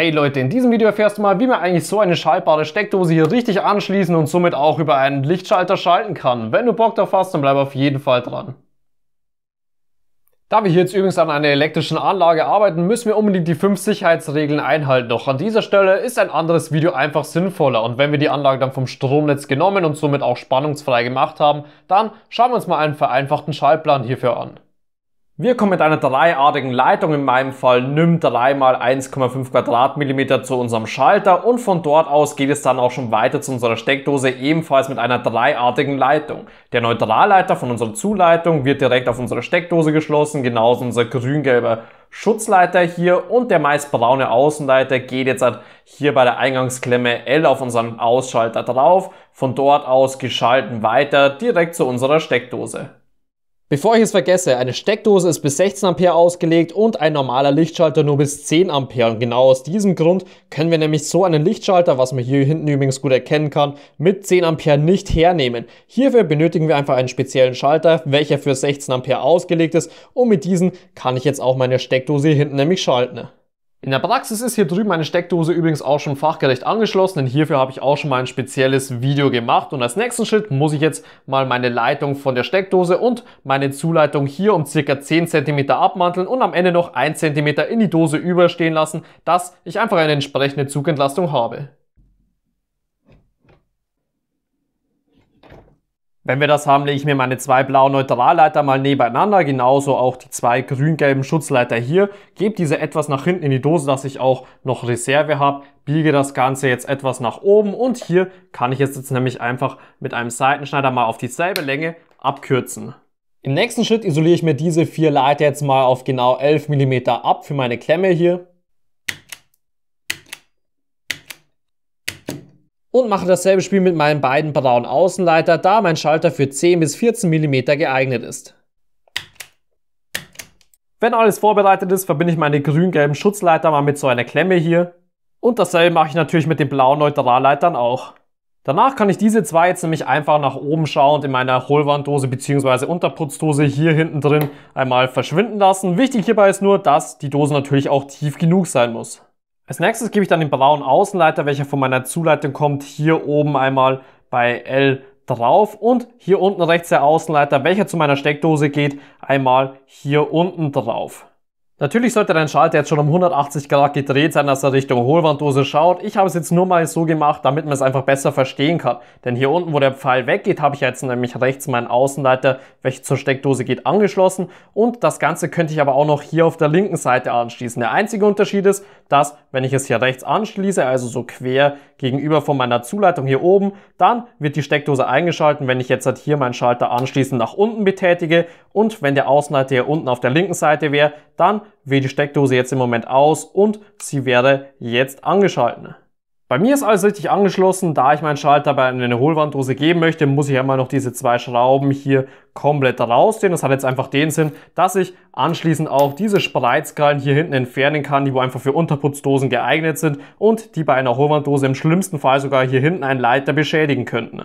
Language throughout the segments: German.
Hey Leute, in diesem Video erfährst du mal, wie man eigentlich so eine schaltbare Steckdose hier richtig anschließen und somit auch über einen Lichtschalter schalten kann. Wenn du Bock drauf hast, dann bleib auf jeden Fall dran. Da wir hier jetzt übrigens an einer elektrischen Anlage arbeiten, müssen wir unbedingt die 5 Sicherheitsregeln einhalten. Doch an dieser Stelle ist ein anderes Video einfach sinnvoller. Und wenn wir die Anlage dann vom Stromnetz genommen und somit auch spannungsfrei gemacht haben, dann schauen wir uns mal einen vereinfachten Schaltplan hierfür an. Wir kommen mit einer dreiartigen Leitung, in meinem Fall NIM 3 mal 1,5 Quadratmillimeter zu unserem Schalter und von dort aus geht es dann auch schon weiter zu unserer Steckdose, ebenfalls mit einer dreiartigen Leitung. Der Neutralleiter von unserer Zuleitung wird direkt auf unsere Steckdose geschlossen, genauso unser grün-gelber Schutzleiter hier und der meist braune Außenleiter geht jetzt halt hier bei der Eingangsklemme L auf unseren Ausschalter drauf, von dort aus geschalten weiter direkt zu unserer Steckdose. Bevor ich es vergesse, eine Steckdose ist bis 16 Ampere ausgelegt und ein normaler Lichtschalter nur bis 10 Ampere. Und genau aus diesem Grund können wir nämlich so einen Lichtschalter, was man hier hinten übrigens gut erkennen kann, mit 10 Ampere nicht hernehmen. Hierfür benötigen wir einfach einen speziellen Schalter, welcher für 16 Ampere ausgelegt ist und mit diesem kann ich jetzt auch meine Steckdose hier hinten nämlich schalten. In der Praxis ist hier drüben meine Steckdose übrigens auch schon fachgerecht angeschlossen, denn hierfür habe ich auch schon mal ein spezielles Video gemacht. Und als nächsten Schritt muss ich jetzt mal meine Leitung von der Steckdose und meine Zuleitung hier um circa 10 cm abmanteln und am Ende noch 1 cm in die Dose überstehen lassen, dass ich einfach eine entsprechende Zugentlastung habe. Wenn wir das haben, lege ich mir meine zwei blauen Neutralleiter mal nebeneinander, genauso auch die zwei grün-gelben Schutzleiter hier, gebe diese etwas nach hinten in die Dose, dass ich auch noch Reserve habe, biege das Ganze jetzt etwas nach oben und hier kann ich es jetzt nämlich einfach mit einem Seitenschneider mal auf dieselbe Länge abkürzen. Im nächsten Schritt isoliere ich mir diese vier Leiter jetzt mal auf genau 11 mm ab für meine Klemme hier. und mache dasselbe Spiel mit meinen beiden braunen Außenleiter, da mein Schalter für 10 bis 14 mm geeignet ist. Wenn alles vorbereitet ist, verbinde ich meine grün-gelben Schutzleiter mal mit so einer Klemme hier. Und dasselbe mache ich natürlich mit den blauen Neutralleitern auch. Danach kann ich diese zwei jetzt nämlich einfach nach oben schauend in meiner Hohlwanddose bzw. Unterputzdose hier hinten drin einmal verschwinden lassen. Wichtig hierbei ist nur, dass die Dose natürlich auch tief genug sein muss. Als nächstes gebe ich dann den braunen Außenleiter, welcher von meiner Zuleitung kommt, hier oben einmal bei L drauf und hier unten rechts der Außenleiter, welcher zu meiner Steckdose geht, einmal hier unten drauf. Natürlich sollte dein Schalter jetzt schon um 180 Grad gedreht sein, dass er Richtung Hohlwanddose schaut. Ich habe es jetzt nur mal so gemacht, damit man es einfach besser verstehen kann. Denn hier unten, wo der Pfeil weggeht, habe ich jetzt nämlich rechts meinen Außenleiter, welcher zur Steckdose geht, angeschlossen. Und das Ganze könnte ich aber auch noch hier auf der linken Seite anschließen. Der einzige Unterschied ist, dass, wenn ich es hier rechts anschließe, also so quer gegenüber von meiner Zuleitung hier oben, dann wird die Steckdose eingeschalten. Wenn ich jetzt halt hier meinen Schalter anschließend nach unten betätige und wenn der Außenleiter hier unten auf der linken Seite wäre, dann wähle die Steckdose jetzt im Moment aus und sie werde jetzt angeschalten. Bei mir ist alles richtig angeschlossen. Da ich meinen Schalter bei einer Hohlwanddose geben möchte, muss ich einmal noch diese zwei Schrauben hier komplett rausziehen. Das hat jetzt einfach den Sinn, dass ich anschließend auch diese Spreizkrallen hier hinten entfernen kann, die wo einfach für Unterputzdosen geeignet sind und die bei einer Hohlwanddose im schlimmsten Fall sogar hier hinten einen Leiter beschädigen könnten.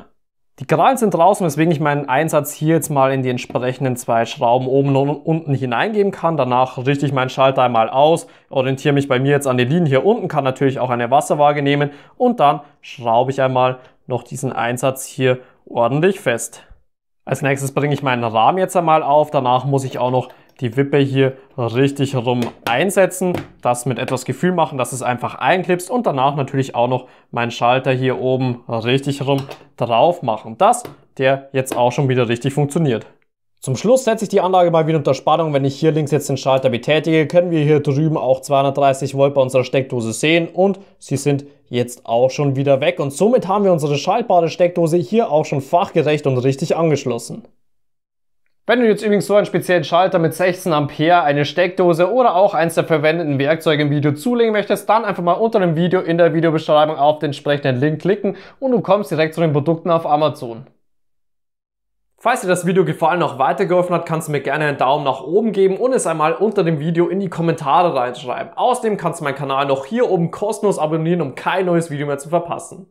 Die Krallen sind draußen, weswegen ich meinen Einsatz hier jetzt mal in die entsprechenden zwei Schrauben oben und unten hineingeben kann. Danach richte ich meinen Schalter einmal aus, orientiere mich bei mir jetzt an den Linien hier unten, kann natürlich auch eine Wasserwaage nehmen und dann schraube ich einmal noch diesen Einsatz hier ordentlich fest. Als nächstes bringe ich meinen Rahmen jetzt einmal auf, danach muss ich auch noch die Wippe hier richtig rum einsetzen, das mit etwas Gefühl machen, dass es einfach einklipst und danach natürlich auch noch meinen Schalter hier oben richtig rum drauf machen. dass der jetzt auch schon wieder richtig funktioniert. Zum Schluss setze ich die Anlage mal wieder unter Spannung. Wenn ich hier links jetzt den Schalter betätige, können wir hier drüben auch 230 Volt bei unserer Steckdose sehen und sie sind jetzt auch schon wieder weg. Und somit haben wir unsere schaltbare Steckdose hier auch schon fachgerecht und richtig angeschlossen. Wenn du jetzt übrigens so einen speziellen Schalter mit 16 Ampere, eine Steckdose oder auch eins der verwendeten Werkzeuge im Video zulegen möchtest, dann einfach mal unter dem Video in der Videobeschreibung auf den entsprechenden Link klicken und du kommst direkt zu den Produkten auf Amazon. Falls dir das Video gefallen und auch weitergeholfen hat, kannst du mir gerne einen Daumen nach oben geben und es einmal unter dem Video in die Kommentare reinschreiben. Außerdem kannst du meinen Kanal noch hier oben kostenlos abonnieren, um kein neues Video mehr zu verpassen.